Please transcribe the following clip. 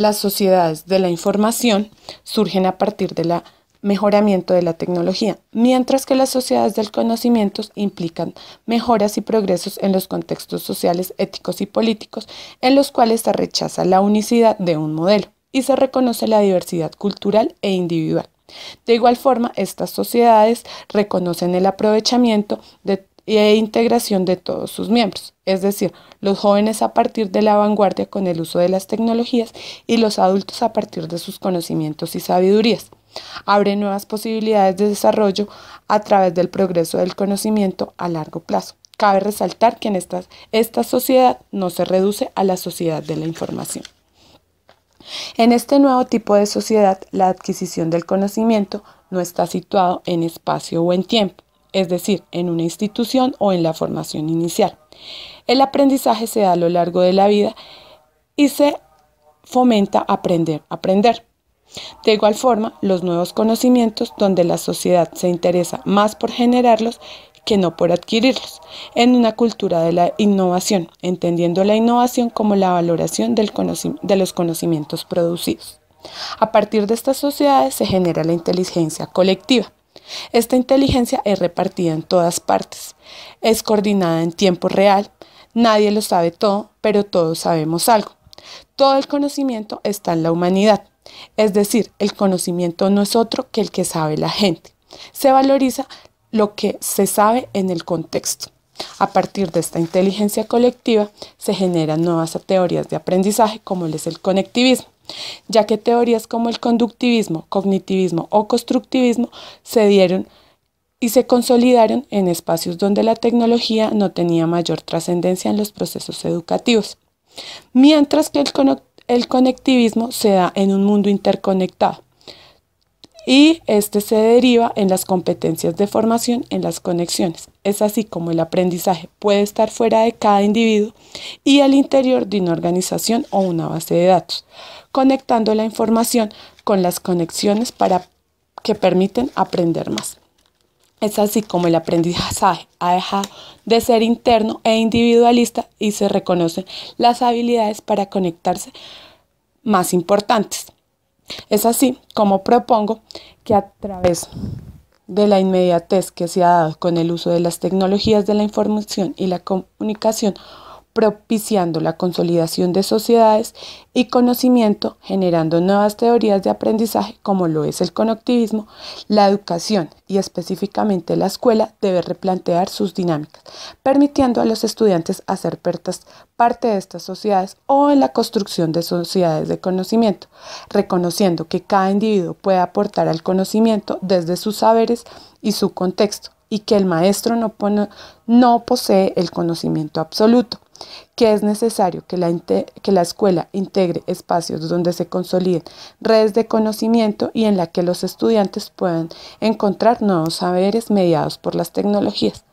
Las sociedades de la información surgen a partir del mejoramiento de la tecnología, mientras que las sociedades del conocimiento implican mejoras y progresos en los contextos sociales, éticos y políticos en los cuales se rechaza la unicidad de un modelo y se reconoce la diversidad cultural e individual. De igual forma, estas sociedades reconocen el aprovechamiento de e integración de todos sus miembros, es decir, los jóvenes a partir de la vanguardia con el uso de las tecnologías y los adultos a partir de sus conocimientos y sabidurías. Abre nuevas posibilidades de desarrollo a través del progreso del conocimiento a largo plazo. Cabe resaltar que en esta, esta sociedad no se reduce a la sociedad de la información. En este nuevo tipo de sociedad, la adquisición del conocimiento no está situado en espacio o en tiempo, es decir, en una institución o en la formación inicial. El aprendizaje se da a lo largo de la vida y se fomenta aprender, aprender. De igual forma, los nuevos conocimientos donde la sociedad se interesa más por generarlos que no por adquirirlos, en una cultura de la innovación, entendiendo la innovación como la valoración del de los conocimientos producidos. A partir de estas sociedades se genera la inteligencia colectiva, esta inteligencia es repartida en todas partes, es coordinada en tiempo real, nadie lo sabe todo, pero todos sabemos algo. Todo el conocimiento está en la humanidad, es decir, el conocimiento no es otro que el que sabe la gente. Se valoriza lo que se sabe en el contexto. A partir de esta inteligencia colectiva se generan nuevas teorías de aprendizaje como es el conectivismo ya que teorías como el conductivismo, cognitivismo o constructivismo se dieron y se consolidaron en espacios donde la tecnología no tenía mayor trascendencia en los procesos educativos, mientras que el, conectivismo se da en un mundo interconectado y este se deriva en las competencias de formación en las conexiones. Es así como el aprendizaje puede estar fuera de cada individuo y al interior de una organización o una base de datos, conectando la información con las conexiones para que permiten aprender más. Es así como el aprendizaje ha dejado de ser interno e individualista y se reconocen las habilidades para conectarse más importantes. Es así como propongo que a través de la inmediatez que se ha dado con el uso de las tecnologías de la información y la comunicación, propiciando la consolidación de sociedades y conocimiento, generando nuevas teorías de aprendizaje como lo es el conectivismo, la educación y específicamente la escuela debe replantear sus dinámicas, permitiendo a los estudiantes hacer parte de estas sociedades o en la construcción de sociedades de conocimiento, reconociendo que cada individuo puede aportar al conocimiento desde sus saberes y su contexto y que el maestro no, no posee el conocimiento absoluto que es necesario que la, escuela integre espacios donde se consoliden redes de conocimiento y en la que los estudiantes puedan encontrar nuevos saberes mediados por las tecnologías.